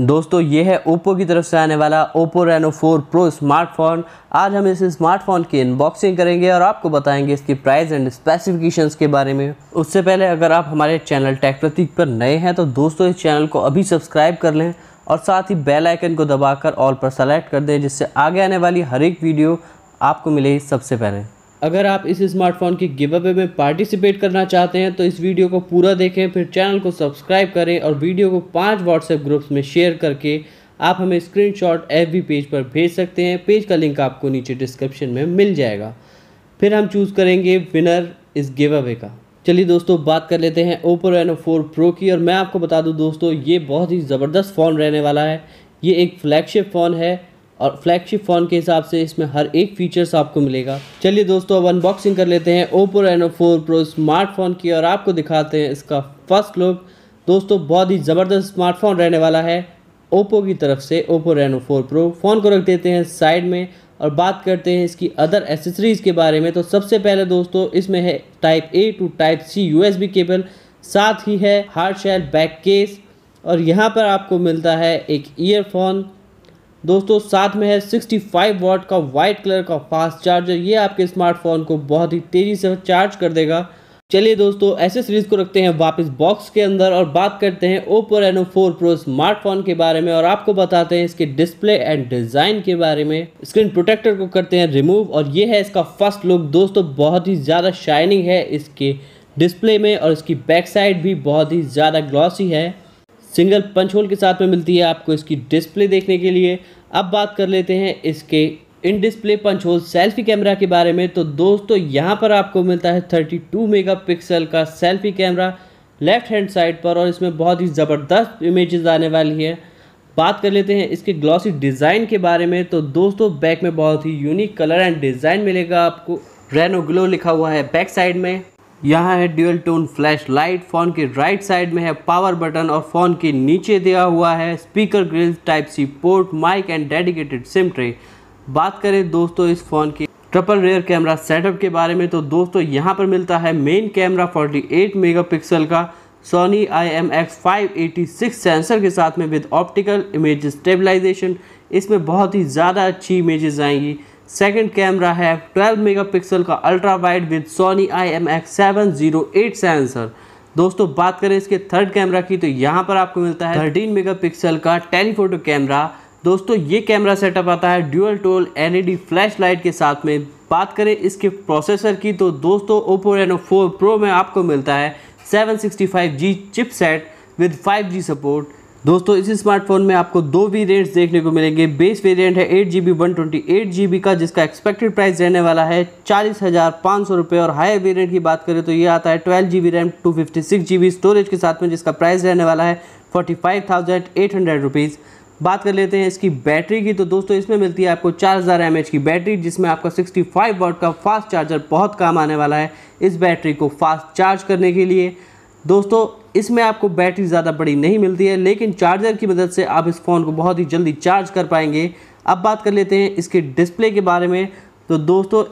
दोस्तों ये है ओप्पो की तरफ से आने वाला ओप्पो रेनो 4 प्रो स्मार्टफोन आज हम इस स्मार्टफोन की अनबॉक्सिंग करेंगे और आपको बताएंगे इसकी प्राइस एंड स्पेसिफिकेशंस के बारे में उससे पहले अगर आप हमारे चैनल प्रतीक पर नए हैं तो दोस्तों इस चैनल को अभी सब्सक्राइब कर लें और साथ ही बेल आइकन को दबाकर ऑल पर सेलेक्ट कर दें जिससे आगे आने वाली हर एक वीडियो आपको मिले सबसे पहले अगर आप इस स्मार्टफोन की गिव अवे में पार्टिसिपेट करना चाहते हैं तो इस वीडियो को पूरा देखें फिर चैनल को सब्सक्राइब करें और वीडियो को पांच व्हाट्सएप ग्रुप्स में शेयर करके आप हमें स्क्रीनशॉट एफबी पेज पर भेज सकते हैं पेज का लिंक आपको नीचे डिस्क्रिप्शन में मिल जाएगा फिर हम चूज़ करेंगे विनर इस गिव अवे का चलिए दोस्तों बात कर लेते हैं ओप्पो रेनो फोर प्रो की और मैं आपको बता दूँ दोस्तों ये बहुत ही ज़बरदस्त फ़ोन रहने वाला है ये एक फ्लैगशिप फ़ोन है और फ्लैगशिप फ़ोन के हिसाब से इसमें हर एक फीचर्स आपको मिलेगा चलिए दोस्तों अब अनबॉक्सिंग कर लेते हैं Oppo Reno four pro smartphone की और आपको दिखाते हैं इसका फर्स्ट लुक दोस्तों बहुत ही ज़बरदस्त स्मार्टफोन रहने वाला है ओप्पो की तरफ से Oppo Reno four pro phone को रख देते हैं साइड में और बात करते हैं इसकी अदर एसेसरीज़ के बारे में तो सबसे पहले दोस्तों इसमें है type A to type C U cable साथ ही है हार्ड शेल बैक केस और यहाँ पर आपको मिलता है एक ईयरफोन दोस्तों साथ में है 65 वॉट का वाइट कलर का फास्ट चार्जर ये आपके स्मार्टफोन को बहुत ही तेज़ी से चार्ज कर देगा चलिए दोस्तों ऐसे सीरीज़ को रखते हैं वापस बॉक्स के अंदर और बात करते हैं ओप्पो रेनो 4 प्रो स्मार्टफोन के बारे में और आपको बताते हैं इसके डिस्प्ले एंड डिज़ाइन के बारे में स्क्रीन प्रोटेक्टर को करते हैं रिमूव और ये है इसका फर्स्ट लुक दोस्तों बहुत ही ज़्यादा शाइनिंग है इसके डिस्प्ले में और इसकी बैक साइड भी बहुत ही ज़्यादा ग्लॉसी है सिंगल पंच होल के साथ में मिलती है आपको इसकी डिस्प्ले देखने के लिए अब बात कर लेते हैं इसके in display punch hole selfie camera के बारे में तो दोस्तों यहाँ पर आपको मिलता है 32 मेगापिक्सल का selfie camera left hand side पर और इसमें बहुत ही ज़बरदस्त इमेजेस आने वाली है बात कर लेते हैं इसके ग्लॉसी डिज़ाइन के बारे में तो दोस्तों बैक में बहुत ही यूनिक कलर एंड डिज़ाइन मिलेगा आपको रेनो ग्लो लिखा हुआ है बैक साइड में यहाँ है dual tone flash light phone के राइट साइड में है पावर बटन और फ़ोन के नीचे दिया हुआ है speaker grill type C port mic and dedicated SIM tray बात करें दोस्तों इस फ़ोन की ट्रिपल रेयर कैमरा सेटअप के बारे में तो दोस्तों यहाँ पर मिलता है मेन कैमरा 48 मेगापिक्सल का Sony I M X five sensor के साथ में विद ऑप्टिकल इमेज स्टेबलाइजेशन इसमें बहुत ही ज़्यादा अच्छी इमेजेस आएंगी सेकेंड कैमरा है 12 मेगापिक्सल का ultra wide with Sony I M X seven zero eight sensor दोस्तों बात करें इसके थर्ड कैमरा की तो यहाँ पर आपको मिलता है 13 मेगापिक्सल का टेलीफोटो कैमरा दोस्तों ये कैमरा सेटअप आता है dual tone LED flash light के साथ में बात करें इसके प्रोसेसर की तो दोस्तों ओप्पो रेनो फोर प्रो में आपको मिलता है seven chip chipset with G support दोस्तों इस स्मार्टफोन में आपको दो वेरिएंट्स देखने को मिलेंगे बेस वेरिएंट है eight G B one twenty eight G B का जिसका एक्सपेक्टेड प्राइस रहने वाला है चालीस हज़ार पाँच सौ रुपये और हायर वेरिएंट की बात करें तो ये आता है twelve G B RAM two fifty six G B storage के साथ में जिसका प्राइस रहने वाला है forty five thousand eight hundred rupees बात कर लेते हैं इसकी बैटरी की तो दोस्तों इसमें मिलती है आपको 4000 हज़ार की बैटरी जिसमें आपका 65 वाट का फास्ट चार्जर बहुत काम आने वाला है इस बैटरी को फास्ट चार्ज करने के लिए दोस्तों इसमें आपको बैटरी ज़्यादा बड़ी नहीं मिलती है लेकिन चार्जर की मदद से आप इस फ़ोन को बहुत ही जल्दी चार्ज कर पाएंगे अब बात कर लेते हैं इसके डिस्प्ले के बारे में तो दोस्तों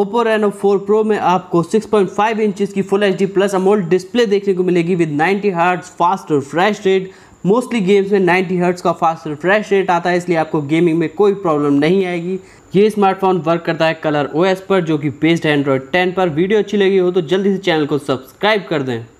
ओप्पो रेनो 4 प्रो में आपको 6.5 इंचज की full H plus AMOLED display देखने को मिलेगी with 90 hertz fast refresh rate mostly games में 90 हर्ट्स का फास्ट रिफ्रेश रेट आता है इसलिए आपको गेमिंग में कोई प्रॉब्लम नहीं आएगी ये स्मार्टफोन वर्क करता है कलर ओएस पर जो कि बेस्ड एंड्रॉयड 10 पर वीडियो अच्छी लगी हो तो जल्दी से चैनल को सब्सक्राइब कर दें